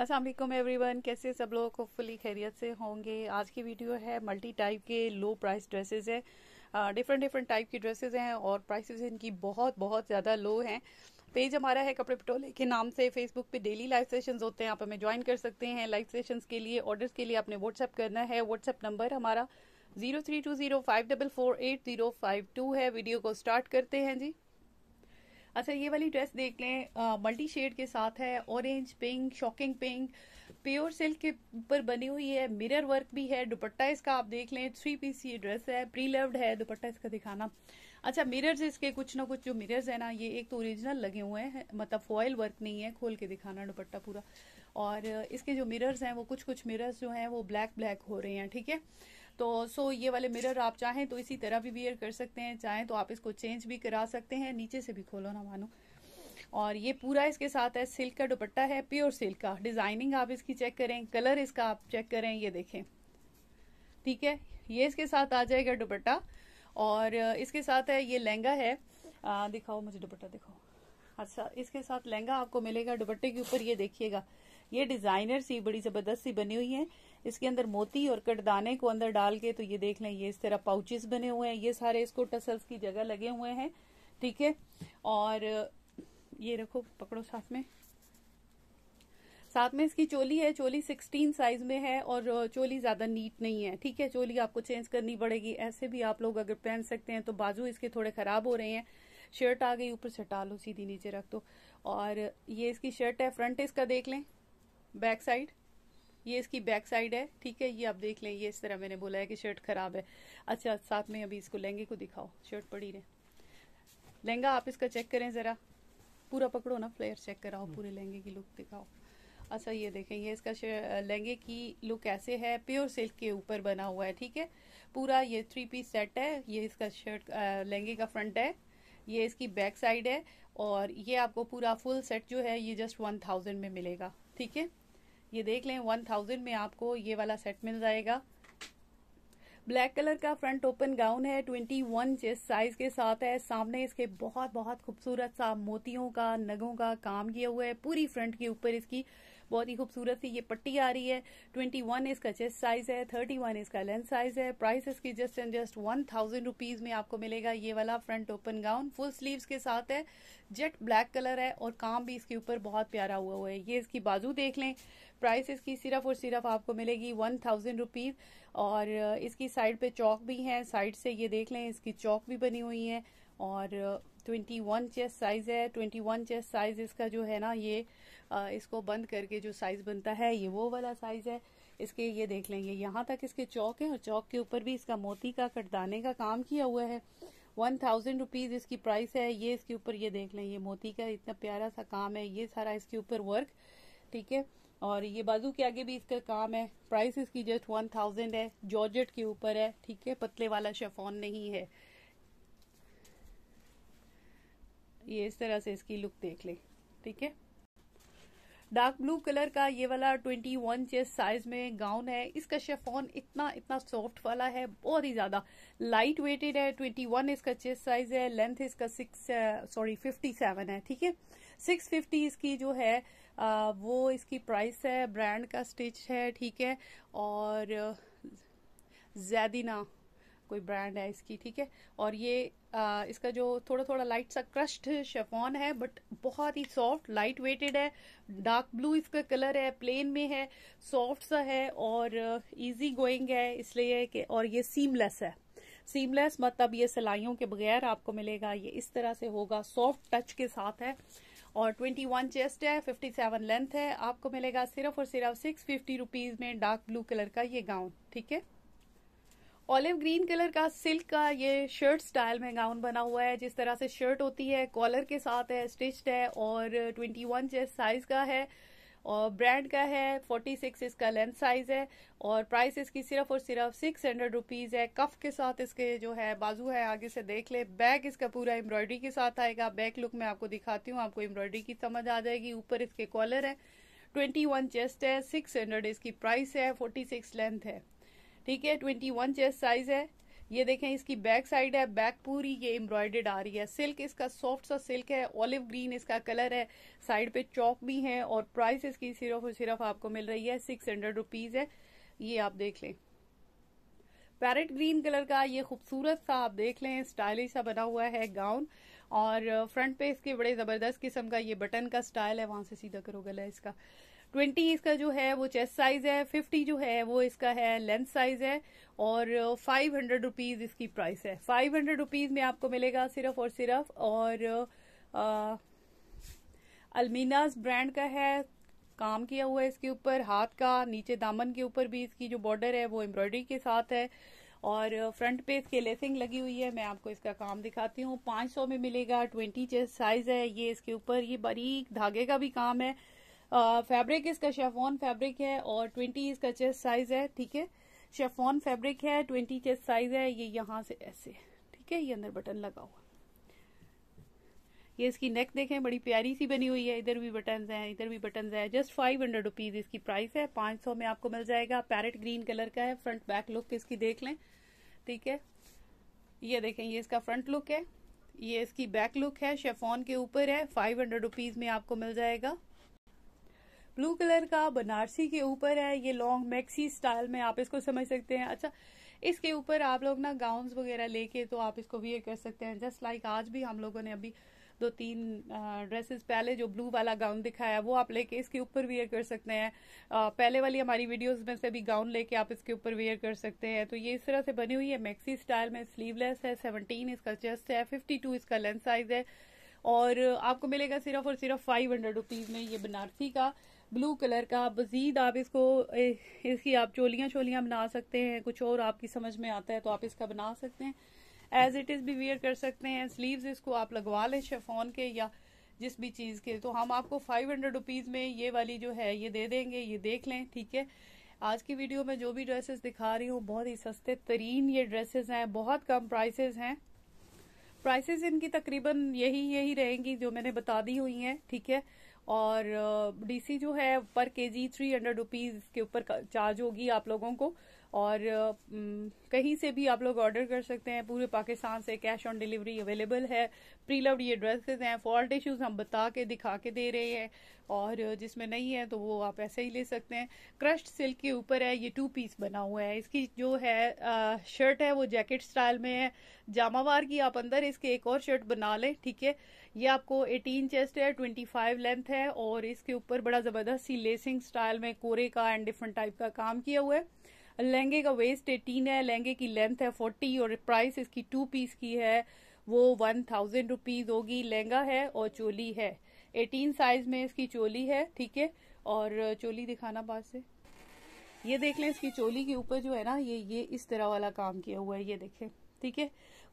अस्सलाम वालेकुम एवरीवन कैसे सब लोग फुली खैरियत से होंगे आज की वीडियो है मल्टी टाइप के लो प्राइस ड्रेसेस है डिफरेंट डिफरेंट टाइप की ड्रेसेस हैं और प्राइसेस इनकी बहुत बहुत ज़्यादा लो हैं पेज हमारा है कपड़े पटोले के नाम से फेसबुक पे डेली लाइव सेशन होते हैं आप हमें ज्वाइन कर सकते हैं लाइव सेशन के लिए ऑर्डर्स के लिए आपने व्हाट्सअप करना है व्हाट्सअप नंबर हमारा zero three two zero five double four eight zero five two है वीडियो को स्टार्ट करते हैं जी अच्छा ये वाली ड्रेस देख लें मल्टी शेड के साथ है orange pink shocking pink pure silk के ऊपर बनी हुई है मिरर वर्क भी है दुपट्टा इसका आप देख लें थ्री पीस ये ड्रेस है प्रीलव्ड है दुपट्टा इसका दिखाना अच्छा मिरर्स इसके कुछ ना कुछ जो मिरर्स है ना ये एक तो ओरिजिनल लगे हुए हैं मतलब फॉयल वर्क नहीं है खोल के दिखाना दुपट्टा पूरा और इसके जो मिरर्स हैं वो कुछ कुछ मिरर्स जो हैं वो ब्लैक ब्लैक हो रहे हैं ठीक है तो सो ये वाले मिरर आप चाहें तो इसी तरह भी वियर कर सकते हैं चाहें तो आप इसको चेंज भी करा सकते हैं नीचे से भी खोलो ना मानो और ये पूरा इसके साथ है सिल्क का दुपट्टा है प्योर सिल्क का डिजाइनिंग आप इसकी चेक करें कलर इसका आप चेक करें ये देखें ठीक है ये इसके साथ आ जाएगा दुपट्टा और इसके साथ है ये लहंगा है आ, दिखाओ मुझे दुपट्टा दिखाओ अच्छा इसके साथ लहंगा आपको मिलेगा दुपट्टे के ऊपर ये देखिएगा ये डिजाइनर सी बड़ी जबरदस्त सी बनी हुई है इसके अंदर मोती और कटदाने को अंदर डाल के तो ये देख लें ये इस तरह पाउचेस बने हुए हैं ये सारे इसको टसल्स की जगह लगे हुए हैं ठीक है और ये रखो पकड़ो साथ में साथ में इसकी चोली है चोली 16 साइज में है और चोली ज्यादा नीट नहीं है ठीक है चोली आपको चेंज करनी पड़ेगी ऐसे भी आप लोग अगर पहन सकते हैं तो बाजू इसके थोड़े खराब हो रहे हैं शर्ट आ गई ऊपर से टालो सीधी नीचे रख दो और ये इसकी शर्ट है फ्रंट इसका देख लें बैक साइड ये इसकी बैक साइड है ठीक है ये आप देख लें ये इस तरह मैंने बोला है कि शर्ट खराब है अच्छा साथ में अभी इसको लहंगे को दिखाओ शर्ट पड़ी रहे लहंगा आप इसका चेक करें जरा पूरा पकड़ो ना फ्लेयर चेक कराओ हम्म। पूरे लहंगे की लुक दिखाओ अच्छा ये देखें ये इसका लहंगे की लुक ऐसे है प्योर सिल्क के ऊपर बना हुआ है ठीक है पूरा ये थ्री पीस सेट है ये इसका शर्ट लहंगे का फ्रंट है ये इसकी बैक साइड है और ये आपको पूरा फुल सेट जो है ये जस्ट वन थाउजेंड में मिलेगा ठीक है ये देख लें वन थाउजेंड में आपको ये वाला सेट मिल जाएगा ब्लैक कलर का फ्रंट ओपन गाउन है ट्वेंटी वन चेस्ट साइज के साथ है सामने इसके बहुत बहुत खूबसूरत सा मोतियों का नगों का काम किया हुआ है पूरी फ्रंट के ऊपर इसकी बहुत ही खूबसूरत सी ये पट्टी आ रही है ट्वेंटी वन इसका चेस्ट साइज है थर्टी वन इसका लेंथ साइज है प्राइस इसकी just and just one thousand rupees में आपको मिलेगा ये वाला front open gown full sleeves के साथ है जेट ब्लैक कलर है और काम भी इसके ऊपर बहुत प्यारा हुआ हुआ है ये इसकी बाजू देख लें प्राइस इसकी सिर्फ और सिर्फ आपको मिलेगी वन थाउजेंड रुपीज और इसकी साइड पे चौक भी है साइड से ये देख लें इसकी चौक भी बनी हुई है और 21 चेस्ट साइज है 21 चेस्ट साइज इसका जो है ना ये इसको बंद करके जो साइज बनता है ये वो वाला साइज है इसके ये देख लेंगे यहाँ तक इसके चौक है और चौक के ऊपर भी इसका मोती का कटदाने का काम किया हुआ है वन थाउजेंड रुपीज इसकी प्राइस है ये इसके ऊपर ये देख लें ये मोती का इतना प्यारा सा काम है ये सारा इसके ऊपर वर्क ठीक है और ये बाजू के आगे भी इसका काम है प्राइस इसकी जस्ट वन थाउजेंड है जॉर्जेट के ऊपर है ठीक है पतले वाला शेफोन नहीं है ये इस तरह से इसकी लुक देख लें ठीक है डार्क ब्लू कलर का ये वाला ट्वेंटी वन चेस्ट साइज में गाउन है इसका शेफोन इतना इतना सॉफ्ट वाला है बहुत ही ज्यादा लाइट वेटेड है ट्वेंटी वन इसका चेस्ट साइज है लेंथ इसका सिक्स सॉरी फिफ्टी सेवन है ठीक है सिक्स फिफ्टी इसकी जो है आ, uh, वो इसकी प्राइस है ब्रांड का स्टिच है ठीक है और uh, जैदीना कोई ब्रांड है इसकी ठीक है और ये आ, इसका जो थोड़ा थोड़ा लाइट सा क्रश्ड शेफॉन है बट बहुत ही सॉफ्ट लाइट वेटेड है डार्क ब्लू इसका कलर है प्लेन में है सॉफ्ट सा है और इजी गोइंग है इसलिए कि और ये सीमलेस है सीमलेस मतलब ये सिलाइयों के बगैर आपको मिलेगा ये इस तरह से होगा सॉफ्ट टच के साथ है और 21 चेस्ट है 57 लेंथ है आपको मिलेगा सिर्फ और सिर्फ सिक्स फिफ्टी रुपीज में डार्क ब्लू कलर का ये गाउन ठीक है ऑलिव ग्रीन कलर का सिल्क का ये शर्ट स्टाइल में गाउन बना हुआ है जिस तरह से शर्ट होती है कॉलर के साथ है स्टिच्ड है और 21 वन चेस्ट साइज का है और ब्रांड का है 46 इसका लेंथ साइज है और प्राइस इसकी सिर्फ और सिर्फ सिक्स हंड्रेड रुपीज है कफ के साथ इसके जो है बाजू है आगे से देख ले बैक इसका पूरा एम्ब्रॉयडरी के साथ आएगा बैक लुक में आपको दिखाती हूँ आपको एम्ब्रॉयडरी की समझ आ जाएगी ऊपर इसके कॉलर है ट्वेंटी वन चेस्ट है सिक्स हंड्रेड इसकी प्राइस है फोर्टी सिक्स लेंथ है ठीक है ट्वेंटी वन चेस्ट साइज है ये देखें इसकी बैक साइड है बैक पूरी ये एम्ब्रॉयडेड आ रही है सिल्क इसका सॉफ्ट सा सिल्क है ऑलिव ग्रीन इसका कलर है साइड पे चौक भी है और प्राइस इसकी सिर्फ और सिर्फ आपको मिल रही है सिक्स हंड्रेड रुपीज है ये आप देख लें पैरेट ग्रीन कलर का ये खूबसूरत सा आप देख लें स्टाइलिश सा बना हुआ है गाउन और फ्रंट पे इसके बड़े जबरदस्त किस्म का ये बटन का स्टाइल है वहां से सीधा करो गला इसका ट्वेंटी इसका जो है वो चेस्ट साइज है फिफ्टी जो है वो इसका है लेंथ साइज है और फाइव हंड्रेड रुपीज इसकी प्राइस है फाइव हंड्रेड रुपीज में आपको मिलेगा सिर्फ और सिर्फ और अलमीनाज uh, ब्रांड का है काम किया हुआ है इसके ऊपर हाथ का नीचे दामन के ऊपर भी इसकी जो बॉर्डर है वो एम्ब्रॉयडरी के साथ है और फ्रंट uh, पे इसके लेसिंग लगी हुई है मैं आपको इसका काम दिखाती हूँ 500 में मिलेगा 20 चेस्ट साइज है ये इसके ऊपर ये बारीक धागे का भी काम है फैब्रिक इसका शेफोन फैब्रिक है और ट्वेंटी इसका चेस्ट साइज है ठीक है शेफोन फैब्रिक है ट्वेंटी चेस्ट साइज है ये यहाँ से ऐसे ठीक है ये अंदर बटन लगा हुआ ये इसकी नेक देखें बड़ी प्यारी सी बनी हुई है इधर भी बटन है इधर भी बटन है जस्ट फाइव हंड्रेड रुपीज इसकी प्राइस है पांच सौ में आपको मिल जाएगा पैरेट ग्रीन कलर का है फ्रंट बैक लुक इसकी देख लें ठीक है ये देखें ये इसका फ्रंट लुक है ये इसकी बैक लुक है शेफोन के ऊपर है फाइव हंड्रेड रुपीज में आपको मिल जाएगा ब्लू कलर का बनारसी के ऊपर है ये लॉन्ग मैक्सी स्टाइल में आप इसको समझ सकते हैं अच्छा इसके ऊपर आप लोग ना गाउन्स वगैरह लेके तो आप इसको वियर कर सकते हैं जस्ट लाइक आज भी हम लोगों ने अभी दो तीन ड्रेसेस पहले जो ब्लू वाला गाउन दिखाया वो आप लेके इसके ऊपर वेयर कर सकते हैं पहले वाली हमारी वीडियोस में से भी गाउन लेके आप इसके ऊपर वेयर कर सकते हैं तो ये इस तरह से बनी हुई है मैक्सी स्टाइल में स्लीवलेस है सेवनटीन इसका चेस्ट है फिफ्टी टू इसका लेंथ साइज है और आपको मिलेगा सिर्फ और सिर्फ फाइव हंड्रेड में ये बनारसी का ब्लू कलर का मजीद आप इसको इसकी आप चोलियां चोलियां बना सकते हैं कुछ और आपकी समझ में आता है तो आप इसका बना सकते हैं एज इट इज़ भी वेयर कर सकते हैं स्लीव्स इसको आप लगवा लें शेफोन के या जिस भी चीज़ के तो हम आपको फाइव हंड्रेड रुपीज़ में ये वाली जो है ये दे देंगे ये देख लें ठीक है आज की वीडियो में जो भी ड्रेसेस दिखा रही हूँ बहुत ही सस्ते तरीन ये ड्रेसेस हैं बहुत कम प्राइसेस हैं प्राइसेस इनकी तकरीबन यही यही रहेंगी जो मैंने बता दी हुई हैं ठीक है और डीसी जो है पर केजी थ्री हंड्रेड रुपीज के ऊपर चार्ज होगी आप लोगों को और कहीं से भी आप लोग ऑर्डर कर सकते हैं पूरे पाकिस्तान से कैश ऑन डिलीवरी अवेलेबल है प्रीलव्ड ये ड्रेसेस हैं फॉल्ट इश्यूज हम बता के दिखा के दे रहे हैं और जिसमें नहीं है तो वो आप ऐसे ही ले सकते हैं क्रश्ड सिल्क के ऊपर है ये टू पीस बना हुआ है इसकी जो है आ, शर्ट है वो जैकेट स्टाइल में है जामावार की आप अंदर इसके एक और शर्ट बना लें ठीक है ये आपको 18 चेस्ट है 25 लेंथ है और इसके ऊपर बड़ा जबरदस्त सी लेसिंग स्टाइल में कोरे का एंड डिफरेंट टाइप का काम किया हुआ है लहंगे का वेस्ट 18 है लहंगे की लेंथ है 40 और प्राइस इसकी टू पीस की है वो वन थाउजेंड रुपीज होगी लहंगा है और चोली है एटीन साइज में इसकी चोली है ठीक है और चोली दिखाना बाद से ये देख लें इसकी चोली के ऊपर जो है ना ये ये इस तरह वाला काम किया हुआ है ये देखें ठीक है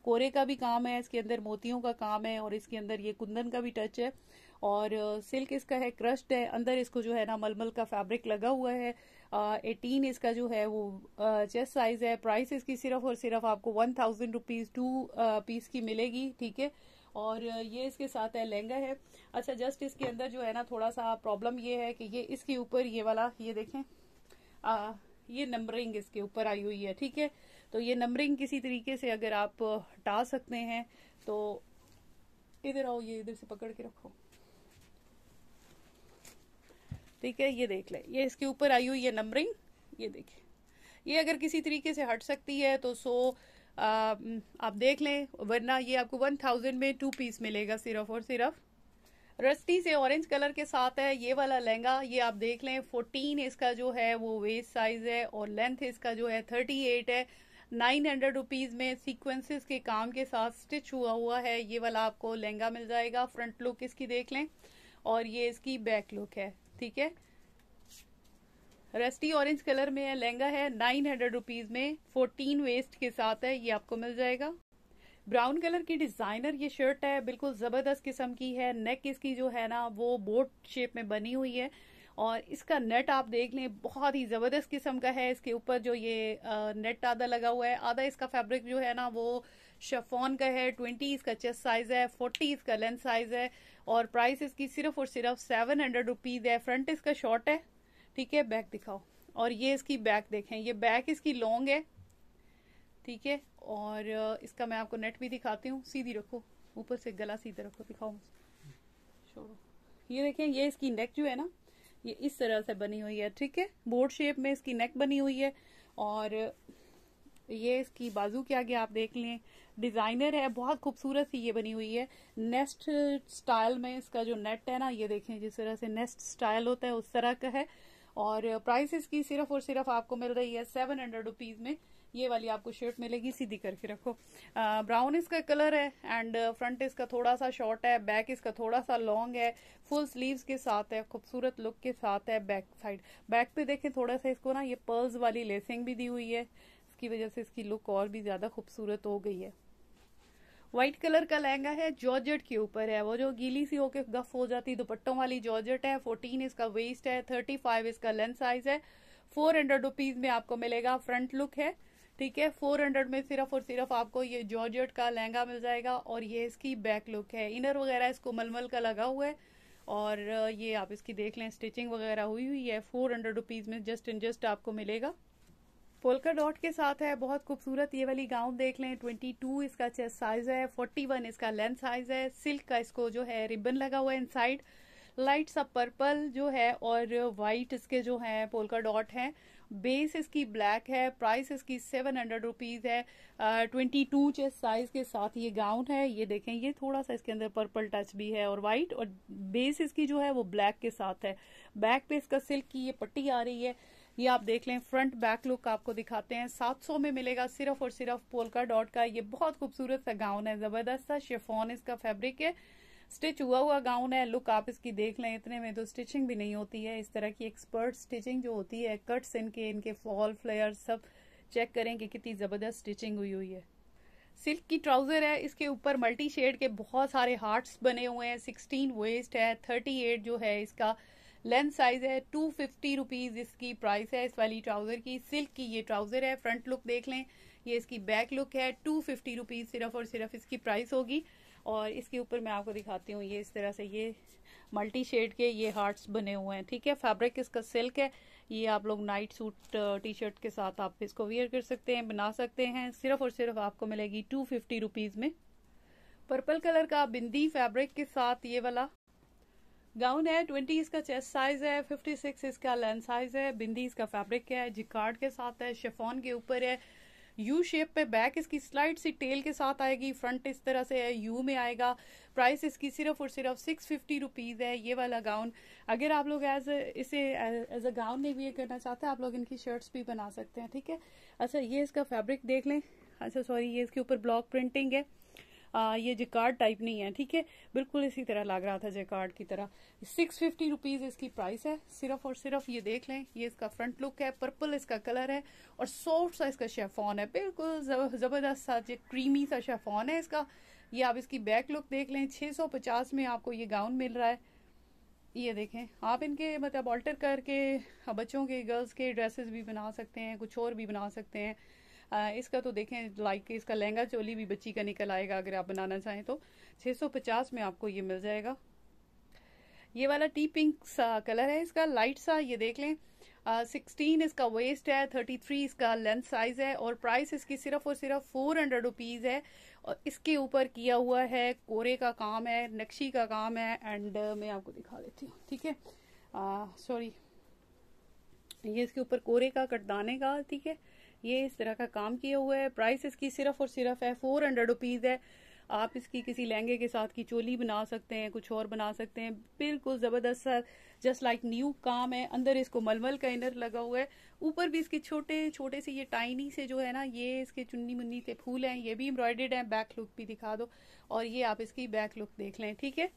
कोरे का भी काम है इसके अंदर मोतियों का काम है और इसके अंदर ये कुंदन का भी टच है और सिल्क इसका है क्रस्ट है अंदर इसको जो है ना मलमल का फैब्रिक लगा हुआ है एटीन इसका जो है वो चेस्ट साइज है प्राइस इसकी सिर्फ और सिर्फ आपको one thousand rupees two piece की मिलेगी ठीक है और ये इसके साथ है लहंगा है अच्छा जस्ट इसके अंदर जो है ना थोड़ा सा प्रॉब्लम ये है कि ये इसके ऊपर ये वाला ये देखें आ, ये नंबरिंग इसके ऊपर आई हुई है ठीक है तो ये नंबरिंग किसी तरीके से अगर आप हटा सकते हैं तो इधर आओ ये इधर से पकड़ के रखो ठीक है ये देख ले ये इसके ऊपर आई हुई है नंबरिंग ये देखिए ये अगर किसी तरीके से हट सकती है तो सो आ, आप देख लें वरना ये आपको वन थाउजेंड में टू पीस मिलेगा सिर्फ और सिर्फ रस्टी से ऑरेंज कलर के साथ है ये वाला लहंगा ये आप देख लें 14 इसका जो है वो वेस्ट साइज है और लेंथ इसका जो है 38 है नाइन हंड्रेड रुपीज में सीक्वेंसेस के काम के साथ स्टिच हुआ हुआ है ये वाला आपको लहंगा मिल जाएगा फ्रंट लुक इसकी देख लें और ये इसकी बैक लुक है ठीक है रस्टी ऑरेंज कलर में लहंगा है नाइन हंड्रेड रुपीज में फोर्टीन वेस्ट के साथ है ये आपको मिल जाएगा ब्राउन कलर की डिजाइनर ये शर्ट है बिल्कुल जबरदस्त किस्म की है नेक इसकी जो है ना वो बोट शेप में बनी हुई है और इसका नेट आप देख लें बहुत ही जबरदस्त किस्म का है इसके ऊपर जो ये नेट आधा लगा हुआ है आधा इसका फैब्रिक जो है ना वो शफोन का है ट्वेंटी इसका चेस्ट साइज है फोर्टी इसका लेंथ साइज है और प्राइस इसकी सिर्फ और सिर्फ सेवन हंड्रेड रुपीज है फ्रंट इसका शॉर्ट है ठीक है बैक दिखाओ और ये इसकी बैक देखें ये बैक इसकी लॉन्ग है ठीक है और इसका मैं आपको नेट भी दिखाती हूँ सीधी रखो ऊपर से गला सीधा रखो दिखाओ मुझे ये देखें ये इसकी नेक जो है ना ये इस तरह से बनी हुई है ठीक है बोर्ड शेप में इसकी नेक बनी हुई है और ये इसकी बाजू के आगे आप देख लें डिजाइनर है बहुत खूबसूरत सी ये बनी हुई है नेस्ट स्टाइल में इसका जो नेट है ना ये देखें जिस तरह से नेस्ट स्टाइल होता है उस तरह का है और प्राइस इसकी सिर्फ और सिर्फ आपको मिल रही है सेवन हंड्रेड रुपीज में ये वाली आपको शर्ट मिलेगी सीधी करके रखो ब्राउन इसका कलर है एंड फ्रंट इसका थोड़ा सा शॉर्ट है बैक इसका थोड़ा सा लॉन्ग है फुल स्लीव्स के साथ है खूबसूरत लुक के साथ है बैक साइड बैक पे देखें थोड़ा सा इसको ना ये पर्ल्स वाली लेसिंग भी दी हुई है इसकी वजह से इसकी लुक और भी ज्यादा खूबसूरत हो गई है व्हाइट कलर का लहंगा है जॉर्जेट के ऊपर है वो जो गीली सी होके गफ हो जाती है दुपट्टों वाली जॉर्जेट है फोर्टीन इसका वेस्ट है थर्टी फाइव इसका लेंथ साइज है फोर हंड्रेड रुपीज में आपको मिलेगा फ्रंट लुक है ठीक है फोर हंड्रेड में सिर्फ और सिर्फ आपको ये जॉर्जेट का लहंगा मिल जाएगा और ये इसकी बैक लुक है इनर वगैरह इसको मलमल का लगा हुआ है और ये आप इसकी देख लें स्टिचिंग वगैरह हुई हुई है फोर हंड्रेड रुपीज में जस्ट एंड जस्ट आपको मिलेगा पोलकर डॉट के साथ है बहुत खूबसूरत ये वाली गाउन देख लें 22 इसका चेस्ट साइज है 41 इसका लेंथ साइज है सिल्क का इसको जो है रिबन लगा हुआ है इनसाइड लाइट सा पर्पल जो है और वाइट इसके जो है पोलकर डॉट है बेस इसकी ब्लैक है प्राइस इसकी सेवन हंड्रेड रुपीज है ट्वेंटी टू चेस्ट साइज के साथ ये गाउन है ये देखें ये थोड़ा सा इसके अंदर पर्पल टच भी है और वाइट और बेस इसकी जो है वो ब्लैक के साथ है बैक पे इसका सिल्क की ये पट्टी आ रही है ये आप देख लें फ्रंट बैक लुक आपको दिखाते हैं 700 में मिलेगा सिर्फ और सिर्फ पोलका डॉट का ये बहुत खूबसूरत सा गाउन है जबरदस्त सा शेफोन इसका फैब्रिक है स्टिच हुआ हुआ गाउन है लुक आप इसकी देख लें इतने में तो स्टिचिंग भी नहीं होती है इस तरह की एक्सपर्ट स्टिचिंग जो होती है कट्स इनके इनके फॉल फ्लेयर सब चेक करें कि कितनी जबरदस्त स्टिचिंग हुई हुई है सिल्क की ट्राउजर है इसके ऊपर मल्टी शेड के बहुत सारे हार्ट्स बने हुए हैं सिक्सटीन वेस्ट है थर्टी एट जो है इसका लेंथ साइज है टू फिफ्टी रुपीज इसकी प्राइस है इस वाली ट्राउजर की सिल्क की ये ट्राउजर है फ्रंट लुक देख लें ये इसकी बैक लुक है टू फिफ्टी रुपीज सिर्फ और सिर्फ इसकी प्राइस होगी और इसके ऊपर मैं आपको दिखाती हूँ ये इस तरह से ये मल्टी शेड के ये हार्ट्स बने हुए हैं ठीक है फैब्रिक इसका सिल्क है ये आप लोग नाइट सूट टी शर्ट के साथ आप इसको वियर कर सकते हैं बना सकते हैं सिर्फ और सिर्फ आपको मिलेगी टू फिफ्टी रुपीज में पर्पल कलर का बिंदी फैब्रिक के साथ ये वाला गाउन है ट्वेंटी इसका चेस्ट साइज है फिफ्टी सिक्स इसका लेंथ साइज है बिंदी इसका फैब्रिक है जिकार्ड के साथ है शेफोन के ऊपर है यू शेप पे बैक इसकी स्लाइड सी टेल के साथ आएगी फ्रंट इस तरह से है यू में आएगा प्राइस इसकी सिर्फ और सिर्फ सिक्स फिफ्टी रुपीज़ है ये वाला गाउन अगर आप लोग एज इसे एज अ गाउन नहीं भी करना चाहते हैं आप लोग इनकी शर्ट्स भी बना सकते हैं ठीक है अच्छा ये इसका फैब्रिक देख लें अच्छा सॉरी ये इसके ऊपर ब्लॉक प्रिंटिंग है आ, ये जेकार्ड टाइप नहीं है ठीक है बिल्कुल इसी तरह लग रहा था जेकार्ड की तरह सिक्स फिफ्टी रुपीज इसकी प्राइस है सिर्फ और सिर्फ ये देख लें ये इसका फ्रंट लुक है पर्पल इसका कलर है और सॉफ्ट सा इसका शेफॉन है बिल्कुल जबरदस्त सा क्रीमी सा शेफॉन है इसका ये आप इसकी बैक लुक देख लें पचास में आपको ये गाउन मिल रहा है ये देखें आप इनके मतलब ऑल्टर करके बच्चों के गर्ल्स के ड्रेसेस भी बना सकते हैं कुछ और भी बना सकते हैं आ, इसका तो देखें लाइक इसका लहंगा चोली भी बच्ची का निकल आएगा अगर आप बनाना चाहें तो 650 में आपको ये मिल जाएगा ये वाला टी पिंक सा कलर है इसका लाइट सा ये देख लें सिक्सटीन इसका वेस्ट है थर्टी थ्री इसका लेंथ साइज है और प्राइस इसकी सिर्फ और सिर्फ फोर हंड्रेड रुपीज है और इसके ऊपर किया हुआ है कोरे का काम है नक्शी का काम है एंड uh, मैं आपको दिखा देती हूँ ठीक है सॉरी ये इसके ऊपर कोरे का कटदाने का ठीक है ये इस तरह का काम किया हुआ है प्राइस इसकी सिर्फ और सिर्फ है फोर हंड्रेड रुपीज़ है आप इसकी किसी लहंगे के साथ की चोली बना सकते हैं कुछ और बना सकते हैं बिल्कुल जबरदस्त सा जस्ट लाइक न्यू काम है अंदर इसको मलमल का इनर लगा हुआ है ऊपर भी इसके छोटे छोटे से ये टाइनी से जो है ना ये इसके चुन्नी मुन्नी के फूल हैं ये भी एम्ब्रॉयडेड हैं बैक लुक भी दिखा दो और ये आप इसकी बैक लुक देख लें ठीक है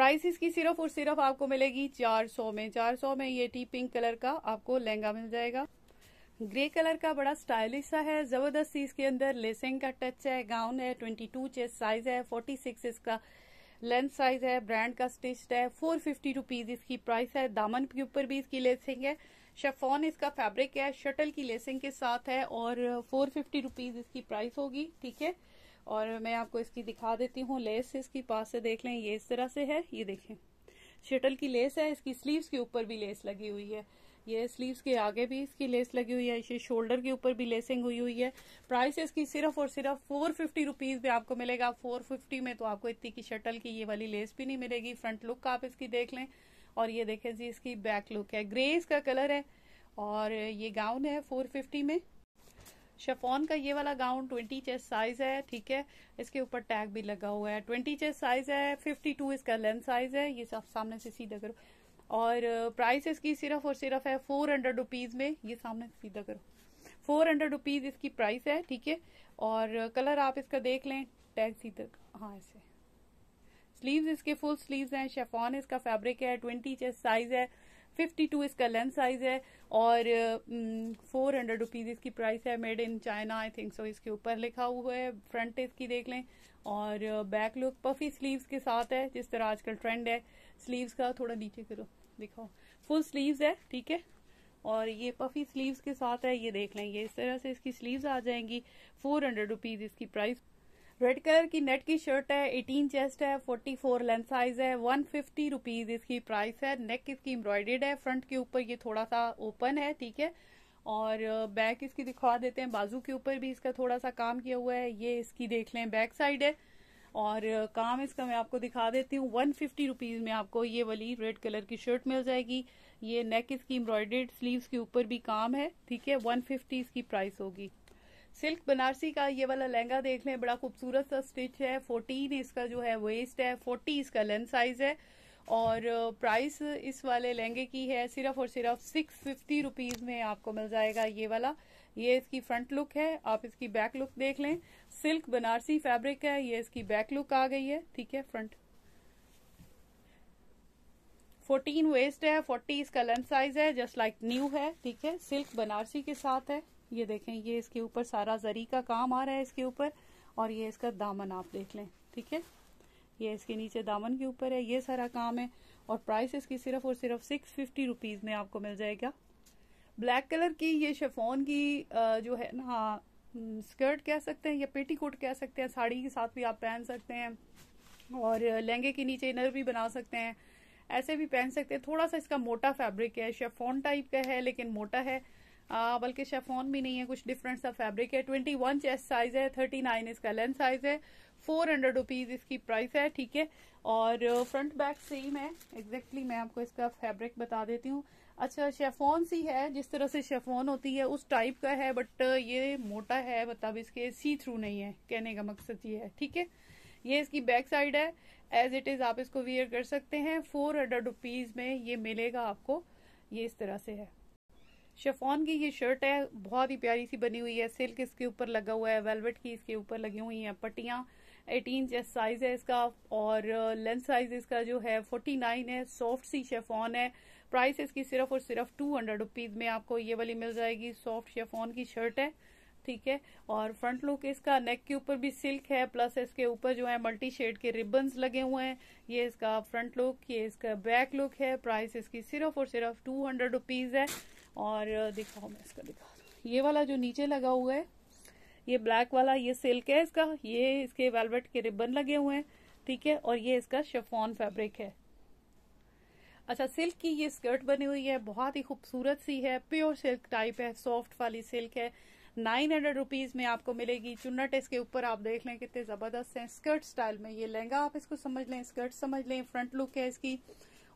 प्राइस इसकी सिर्फ और सिर्फ आपको मिलेगी चार सौ में चार सौ में ये टी पिंक कलर का आपको लहंगा मिल जाएगा ग्रे कलर का बड़ा स्टाइलिश सा है जबरदस्त चीज के अंदर लेसिंग का टच है गाउन है ट्वेंटी टू चेस्ट साइज है फोर्टी सिक्स इसका लेंथ साइज है ब्रांड का स्टिच्ड है फोर फिफ्टी इसकी प्राइस है दामन के ऊपर भी इसकी लेसिंग है शेफोन इसका फैब्रिक है शटल की लेसिंग के साथ है और फोर फिफ्टी इसकी प्राइस होगी ठीक है और मैं आपको इसकी दिखा देती हूँ लेस इसकी पास से देख लें ये इस तरह से है ये देखें शटल की लेस है इसकी स्लीव्स के ऊपर भी लेस लगी हुई है ये स्लीव्स के आगे भी इसकी लेस लगी हुई है ये शोल्डर के ऊपर भी लेसिंग हुई हुई है प्राइस इसकी सिर्फ और सिर्फ फोर फिफ्टी रुपीज भी आपको मिलेगा फोर फिफ्टी में तो आपको इतनी की शटल की ये वाली लेस भी नहीं मिलेगी फ्रंट लुक आप इसकी देख लें और ये देखें जी इसकी बैक लुक है ग्रे इसका कलर है और ये गाउन है फोर फिफ्टी में शेफोन का ये वाला गाउन ट्वेंटी चेस्ट साइज है ठीक है इसके ऊपर टैग भी लगा हुआ है ट्वेंटी चेस्ट साइज है फिफ्टी टू इसका लेंथ साइज है ये सब सामने से सीधा करो और प्राइस इसकी सिर्फ और सिर्फ है फोर हंड्रेड रुपीज में ये सामने से सीधा करो फोर हंड्रेड रुपीज इसकी प्राइस है ठीक है और कलर आप इसका देख लें टैग सीधा हाँ ऐसे स्लीव इसके फुल स्लीव हैं शेफोन इसका फेब्रिक है ट्वेंटी चेस्ट साइज है फिफ्टी टू इसका लेंथ साइज है और फोर हंड्रेड रुपीज इसकी प्राइस है made in China I think so इसके ऊपर लिखा हुआ है फ्रंट इसकी देख लें और बैक लुक पफी स्लीव्स के साथ है जिस तरह आजकल ट्रेंड है स्लीव्स का थोड़ा नीचे करो दिखाओ फुल स्लीव्स है ठीक है और ये पफी स्लीव्स के साथ है ये देख लें ये इस तरह से इसकी स्लीव्स आ जाएंगी फोर हंड्रेड रुपीज इसकी प्राइस रेड कलर की नेट की शर्ट है एटीन चेस्ट है फोर्टी फोर लेंथ साइज है वन फिफ्टी रुपीज इसकी प्राइस है नेक इसकी एम्ब्रॉयडेड है फ्रंट के ऊपर ये थोड़ा सा ओपन है ठीक है और बैक uh, इसकी दिखवा देते हैं बाजू के ऊपर भी इसका थोड़ा सा काम किया हुआ है ये इसकी देख लें बैक साइड है और uh, काम इसका मैं आपको दिखा देती हूँ वन फिफ्टी रुपीज में आपको ये वाली रेड कलर की शर्ट मिल जाएगी ये नेक इसकी एम्ब्रॉयडेड स्लीव्स के ऊपर भी काम है ठीक है वन फिफ्टी इसकी प्राइस होगी सिल्क बनारसी का ये वाला लहंगा देख लें बड़ा खूबसूरत सा स्टिच है फोर्टीन इसका जो है वेस्ट है फोर्टी इसका लेंथ साइज है और प्राइस इस वाले लहंगे की है सिर्फ और सिर्फ सिक्स फिफ्टी रुपीज में आपको मिल जाएगा ये वाला ये इसकी फ्रंट लुक है आप इसकी बैक लुक देख लें सिल्क बनारसी फैब्रिक है ये इसकी बैक लुक आ गई है ठीक है फ्रंट फोर्टीन वेस्ट है फोर्टी इसका लेंथ साइज है जस्ट लाइक न्यू है ठीक है सिल्क बनारसी के साथ है ये देखें ये इसके ऊपर सारा जरी का काम आ रहा है इसके ऊपर और ये इसका दामन आप देख लें ठीक है ये इसके नीचे दामन के ऊपर है ये सारा काम है और प्राइस इसकी सिर्फ और सिर्फ सिक्स फिफ्टी रुपीज में आपको मिल जाएगा ब्लैक कलर की ये शेफोन की जो है ना स्कर्ट हम्म, कह सकते हैं या पेटी कोट कह सकते हैं साड़ी के साथ भी आप पहन सकते हैं और लहंगे के नीचे इनर भी बना सकते हैं ऐसे भी पहन सकते हैं थोड़ा सा इसका मोटा फैब्रिक है शेफोन टाइप का है लेकिन मोटा है बल्कि शेफोन भी नहीं है कुछ डिफरेंट सा फैब्रिक है ट्वेंटी वन चेस्ट साइज है थर्टी नाइन इसका लेंथ साइज है फोर हंड्रेड रुपीज इसकी प्राइस है ठीक है और फ्रंट बैक सेम है एग्जैक्टली exactly मैं आपको इसका फैब्रिक बता देती हूँ अच्छा शेफोन सी है जिस तरह से शेफोन होती है उस टाइप का है बट uh, ये मोटा है मतलब इसके सी थ्रू नहीं है कहने का मकसद ये है ठीक है ये इसकी बैक साइड है एज इट इज आप इसको वियर कर सकते हैं फोर हंड्रेड रुपीज में ये मिलेगा आपको ये इस तरह से है शेफोन की ये शर्ट है बहुत ही प्यारी सी बनी हुई है सिल्क इसके ऊपर लगा हुआ है वेलवेट की इसके ऊपर लगी हुई है पट्टियां एटीन साइज है इसका और लेंथ साइज इसका जो है फोर्टी नाइन है सॉफ्ट सी शेफोन है प्राइस इसकी सिर्फ और सिर्फ टू हंड्रेड रुपीज में आपको ये वाली मिल जाएगी सॉफ्ट शेफोन की शर्ट है ठीक है और फ्रंट लुक इसका नेक के ऊपर भी सिल्क है प्लस इसके ऊपर जो है मल्टी शेड के रिबन्स लगे हुए हैं ये इसका फ्रंट लुक ये इसका बैक लुक है प्राइस इसकी सिर्फ और सिर्फ टू हंड्रेड रुपीज है और दिखाओ मैं इसका दिखा ये वाला जो नीचे लगा हुआ है ये ब्लैक वाला ये सिल्क है इसका ये इसके वेलवेट के रिबन लगे हुए हैं ठीक है और ये इसका शेफॉन फैब्रिक है अच्छा सिल्क की ये स्कर्ट बनी हुई है बहुत ही खूबसूरत सी है प्योर सिल्क टाइप है सॉफ्ट वाली सिल्क है नाइन हंड्रेड रुपीज में आपको मिलेगी चुन्नट इसके ऊपर आप देख लें कितने जबरदस्त हैं स्कर्ट स्टाइल में ये लहंगा आप इसको समझ लें स्कर्ट समझ लें फ्रंट लुक है इसकी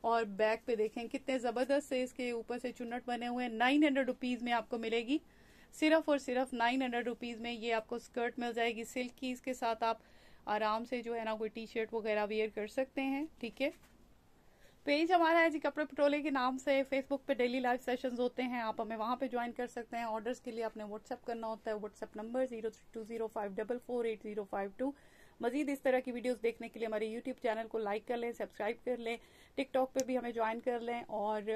और बैक पे देखें कितने जबरदस्त से इसके ऊपर से चुनट बने हुए हैं नाइन हंड्रेड रुपीज में आपको मिलेगी सिर्फ और सिर्फ नाइन हंड्रेड रुपीज में ये आपको स्कर्ट मिल जाएगी सिल्क की इसके साथ आप आराम से जो है ना कोई टी शर्ट वगैरह वेयर कर सकते हैं ठीक है पेज हमारा है जी कपड़े पटोले के नाम से फेसबुक पे डेली लाइव सेशंस होते हैं आप हमें वहां पे ज्वाइन कर सकते हैं ऑर्डर्स के लिए आपने व्हाट्सअप करना होता है WhatsApp number zero three two zero five double four eight zero five two मजीद इस तरह की वीडियोस देखने के लिए हमारे यूट्यूब चैनल को लाइक कर लें सब्सक्राइब कर लें टिकटॉक पे भी हमें ज्वाइन कर लें और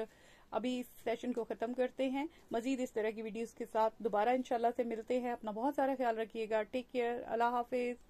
अभी इस सेशन को खत्म करते हैं मजीद इस तरह की वीडियोज के साथ दोबारा इनशाला से मिलते हैं अपना बहुत सारा ख्याल रखिएगा टेक केयर अल्लाह हाफिज